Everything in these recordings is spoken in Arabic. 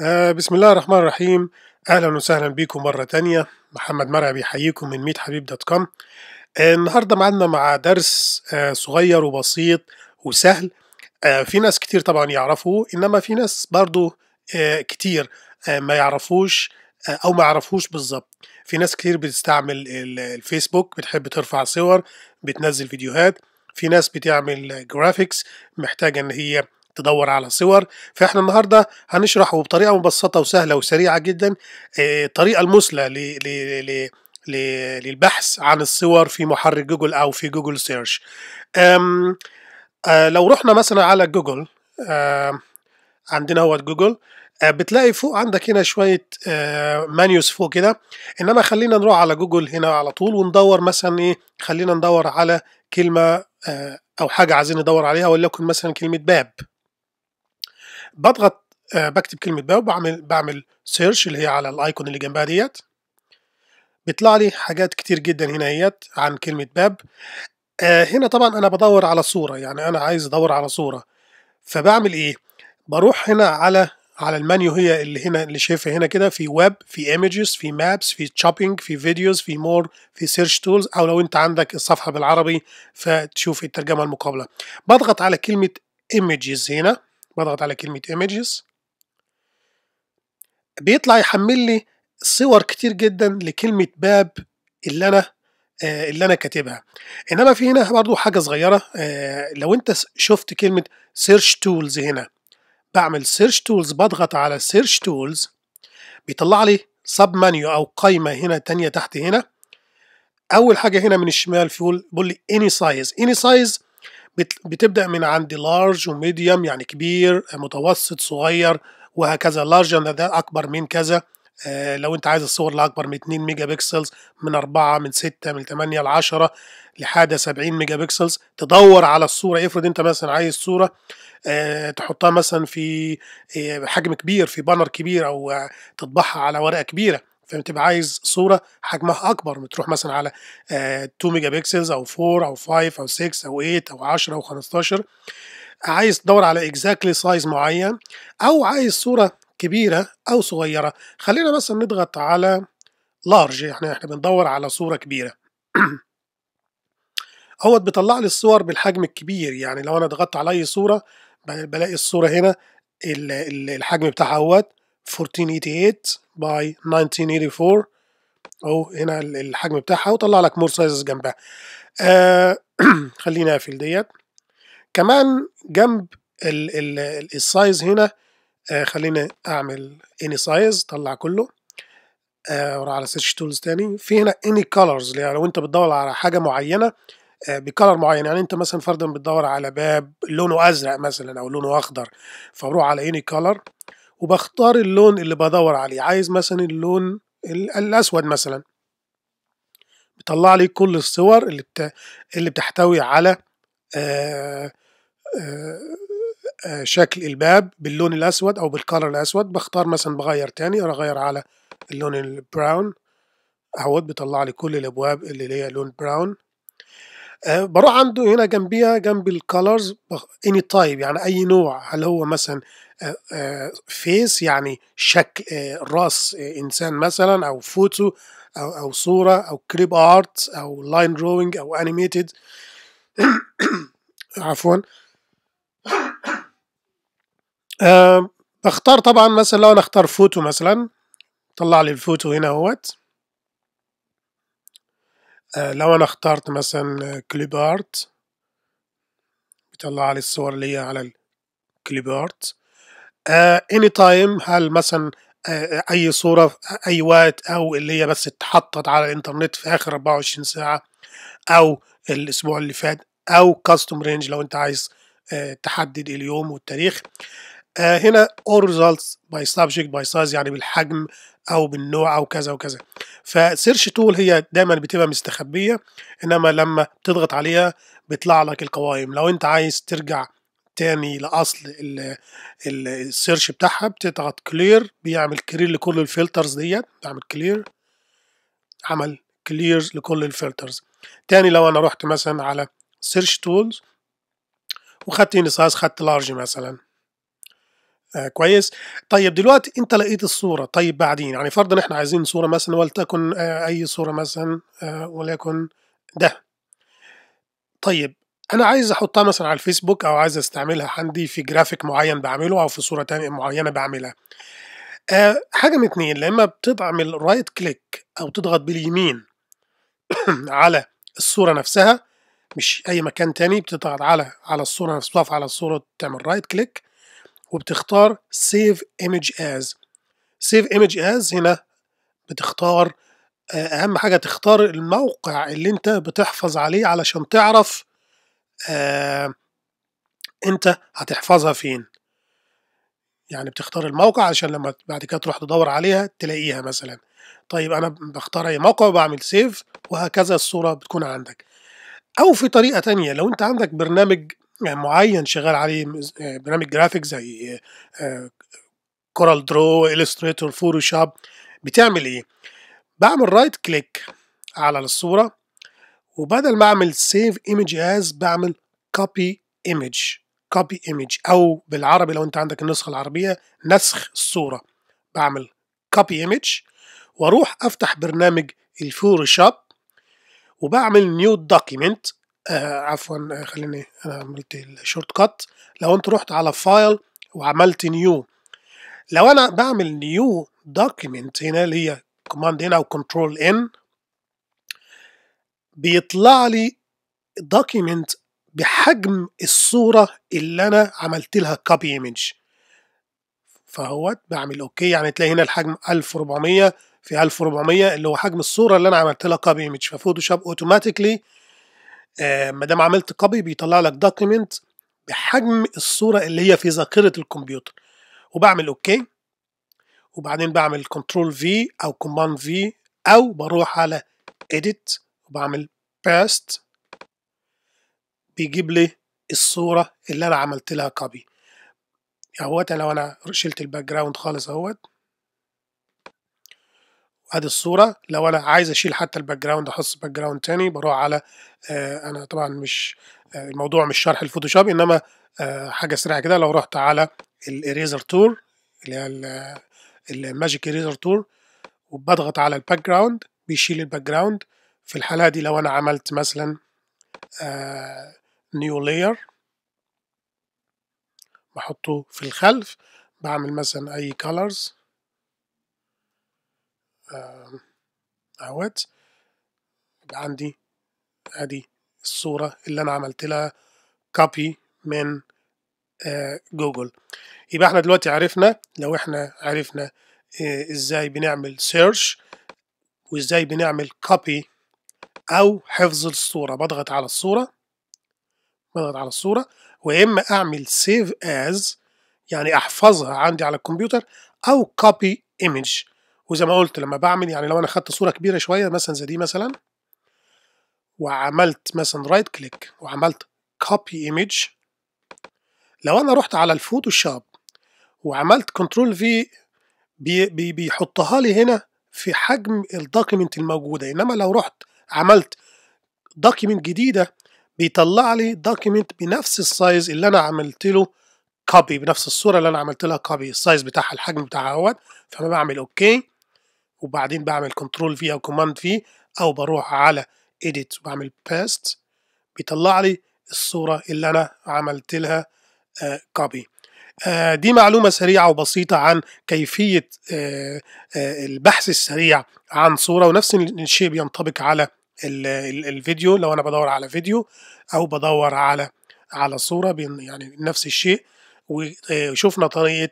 آه بسم الله الرحمن الرحيم اهلا وسهلا بيكم مره تانية محمد مرعب يحييكم من ميت حبيب دوت كوم آه النهارده معانا مع درس آه صغير وبسيط وسهل آه، في ناس كتير طبعا يعرفوه انما في ناس برضو آه، كتير آه، ما يعرفوش او ما يعرفوش بالظبط في ناس كتير بتستعمل الفيسبوك بتحب ترفع صور بتنزل فيديوهات في ناس بتعمل جرافيكس محتاجه ان هي تدور على صور فاحنا النهارده هنشرح بطريقه مبسطه وسهله وسريعه جدا الطريقه آه، المثلى للبحث عن الصور في محرك جوجل او في جوجل سيرش آه، لو رحنا مثلا على جوجل عندنا هو جوجل آه، بتلاقي فوق عندك هنا شوية مانيوس فوق كده إنما خلينا نروح على جوجل هنا على طول وندور مثلا إيه خلينا ندور على كلمة أو حاجة عايزين ندور عليها وليكن مثلا كلمة باب بضغط آه، بكتب كلمة باو بعمل بعمل سيرش اللي هي على الايكون اللي جنبها ديت بيطلع لي حاجات كتير جدا هنا هيت عن كلمة باب آه، هنا طبعا أنا بدور على صورة يعني أنا عايز أدور على صورة فبعمل إيه؟ بروح هنا على على المنيو هي اللي هنا اللي شايفها هنا كده في ويب في ايمجز في مابس في شوبينج في فيديوز في مور في سيرش تولز او لو انت عندك الصفحه بالعربي فتشوف الترجمه المقابله بضغط على كلمه ايمجز هنا بضغط على كلمة images بيطلع يحمل لي صور كتير جدا لكلمة باب اللي أنا آه، اللي أنا كاتبها إنما في هنا برضو حاجة صغيرة آه، لو أنت شفت كلمة search tools هنا بعمل search tools بضغط على search tools بيطلع لي sub menu أو قايمة هنا تانية تحت هنا أول حاجة هنا من الشمال بيقول لي any size any size بتبدأ من عند لارج وميديوم يعني كبير متوسط صغير وهكذا لارج يعني ده أكبر من كذا آه لو انت عايز الصور اكبر من 2 ميجا بكسلز من 4 من 6 من 8 ل 10 لحد 70 ميجا بكسلز تدور على الصوره افرض انت مثلا عايز صوره آه تحطها مثلا في آه، حجم كبير في بانر كبير او تطبعها على ورقه كبيره فانت تبقى عايز صوره حجمها اكبر بتروح مثلا على 2 ميجا بكسلز او 4 او 5 او 6 او 8 او 10 او 15 عايز تدور على اكزاكتلي سايز معين او عايز صوره كبيره او صغيره خلينا مثلا نضغط على لارج احنا يعني احنا بندور على صوره كبيره اهوت بيطلع لي الصور بالحجم الكبير يعني لو انا ضغطت على اي صوره بلاقي الصوره هنا الحجم بتاعها اهوت 1488 باي 1984 اهو هنا الحجم بتاعها وطلع لك مور سايزز جنبها آه خلينا اقفل ديت كمان جنب السايز هنا آه خلينا اعمل اني سايز طلع كله آه على سيرش تولز تاني في هنا اني كولرز يعني لو انت بتدور على حاجه معينه آه، بكلر معين يعني انت مثلا فردا بتدور على باب لونه ازرق مثلا او لونه اخضر فبروح على اني كلر وبختار اللون اللي بدور عليه عايز مثلا اللون الأسود مثلا بيطلع لي كل الصور اللي بت... اللي بتحتوي على آآ آه، آآ آه، آآ آه، شكل الباب باللون الأسود أو بالكالر الأسود بختار مثلا بغير تاني أغير على اللون البراون أهوت بيطلع لي كل الأبواب اللي هي لون براون أه بروح عنده هنا جنبيها جنب الكالرز اني تايب يعني اي نوع هل هو مثلا فيس آه، آه، يعني شكل آه، راس انسان مثلا او فوتو او او صوره او كريب ارت او لاين دروينج او انيميتد عفوا بختار طبعا مثلا لو انا اختار فوتو مثلا طلع لي الفوتو هنا اهوت آه، لو أنا اخترت مثلا كليب أرت بيطلع لي الصور اللي هي على الكليب أرت اني آه، تايم هل مثلا آه، أي صورة في أي وقت أو اللي هي بس اتحطت على الإنترنت في آخر 24 ساعة أو الأسبوع اللي فات أو كاستم رينج لو أنت عايز تحدد اليوم والتاريخ آه هنا all results by subject by size يعني بالحجم او بالنوع او كذا وكذا فسيرش تول هي دايما بتبقى مستخبيه انما لما تضغط عليها بيطلع لك القوائم لو انت عايز ترجع تاني لاصل السيرش بتاعها بتضغط كلير بيعمل كلير لكل الفلترز ديت بعمل كلير عمل كلير لكل الفلترز تاني لو انا رحت مثلا على سيرش تولز وخدت ان سايز خدت لارج مثلا آه كويس طيب دلوقتي انت لقيت الصوره طيب بعدين يعني فرضا احنا عايزين صوره مثلا ولتكن آه اي صوره مثلا آه وليكن ده طيب انا عايز احطها مثلا على الفيسبوك او عايز استعملها عندي في جرافيك معين بعمله او في صوره تانية معينه بعملها أه حاجه من اتنين لما بتعمل رايت كليك او تضغط باليمين على الصوره نفسها مش اي مكان تاني بتضغط على على الصوره نفسها على الصوره تعمل رايت كليك وبتختار Save Image As Save Image As هنا بتختار آه، أهم حاجة تختار الموقع اللي أنت بتحفظ عليه علشان تعرف آه أنت هتحفظها فين يعني بتختار الموقع علشان لما بعد كده تروح تدور عليها تلاقيها مثلا طيب انا بختار اي موقع وبعمل سيف وهكذا الصوره بتكون عندك او في طريقه تانية لو انت عندك برنامج معين شغال عليه آه، برنامج جرافيك زي كورال درو الستريتور فوتوشوب بتعمل ايه بعمل رايت كليك على الصوره وبدل ما اعمل سيف ايمج از بعمل كوبي ايمج كوبي ايمج او بالعربي لو انت عندك النسخه العربيه نسخ الصوره بعمل كوبي ايمج واروح افتح برنامج الفوتوشوب وبعمل نيو دوكيمنت آه عفوا آه، خليني انا عملت الشورت كات لو انت رحت على فايل وعملت نيو لو انا بعمل نيو دوكيمنت هنا اللي هي كوماند هنا او كنترول ان بيطلع لي دوكيمنت بحجم الصوره اللي انا عملت لها كوبي ايمج فهوت بعمل اوكي يعني تلاقي هنا الحجم 1400 في 1400 اللي هو حجم الصوره اللي انا عملت لها كوبي ايمج ففوتوشوب اوتوماتيكلي آه، ما دام عملت كوبي بيطلع لك دوكيمنت بحجم الصوره اللي هي في ذاكره الكمبيوتر وبعمل اوكي وبعدين بعمل كنترول في او كوماند في او بروح على اديت وبعمل باست بيجيب لي الصوره اللي انا عملت لها كوبي يعني اهوت لو انا شلت الباك جراوند خالص اهوت ادي الصوره لو انا عايز اشيل حتى الباك جراوند احط باك جراوند تاني بروح على آه انا طبعا مش آه الموضوع مش شرح الفوتوشوب انما آه حاجه سريعه كده لو رحت على الاريزر تور اللي هي الماجيك اريزر تور وبضغط على الباك جراوند بيشيل الباك جراوند في الحاله دي لو انا عملت مثلا نيو آه، لاير بحطه في الخلف بعمل مثلا اي كلرز اهوت يبقى عندي ادي الصورة اللي انا عملت لها كوبي من آه، جوجل يبقى احنا دلوقتي عرفنا لو احنا عرفنا آه، ازاي بنعمل سيرش وازاي بنعمل كوبي او حفظ الصورة بضغط على الصورة بضغط على الصورة واما اعمل سيف از يعني احفظها عندي على الكمبيوتر او كوبي ايمج وزي ما قلت لما بعمل يعني لو انا خدت صوره كبيره شويه مثلا زي دي مثلا وعملت مثلا رايت كليك وعملت كوبي ايمج لو انا رحت على الفوتوشوب وعملت كنترول في بي بيحطها لي هنا في حجم الدوكيمنت الموجوده انما لو رحت عملت دوكيمنت جديده بيطلع لي دوكيمنت بنفس السايز اللي انا عملت له كوبي بنفس الصوره اللي انا عملت لها كوبي السايز بتاعها الحجم بتاعها اهوت فانا بعمل اوكي وبعدين بعمل كنترول في او كوماند في او بروح على edit وبعمل paste بيطلع لي الصورة اللي انا عملت لها آه, آه، دي معلومة سريعة وبسيطة عن كيفية آه، آه، البحث السريع عن صورة ونفس الشيء بينطبق على الفيديو لو أنا بدور على فيديو أو بدور على على صورة يعني نفس الشيء وشفنا طريقة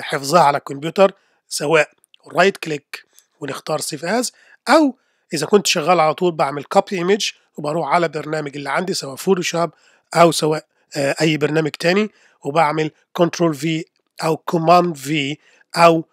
حفظها على الكمبيوتر سواء رايت كليك ونختار سيف از او اذا كنت شغال على طول بعمل كوبي ايمج وبروح على برنامج اللي عندي سواء فوتوشوب او سواء آه، اي برنامج تاني وبعمل كنترول في او كوماند في او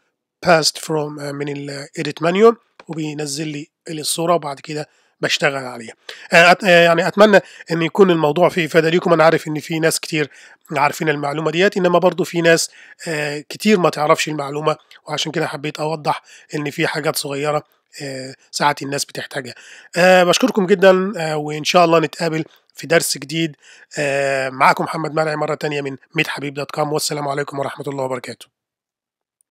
باست آه، فروم من الايديت مانيو وبينزل لي الصوره وبعد كده بشتغل عليها آه، آه، يعني اتمنى ان يكون الموضوع فيه افاده ليكم انا عارف ان في ناس كتير عارفين المعلومه ديت انما برضو في ناس آه، كتير ما تعرفش المعلومه وعشان كده حبيت اوضح ان في حاجات صغيره ساعات الناس بتحتاجها بشكركم جدا وان شاء الله نتقابل في درس جديد معاكم محمد مرعي مره تانية من ميت حبيب دوت كوم والسلام عليكم ورحمه الله وبركاته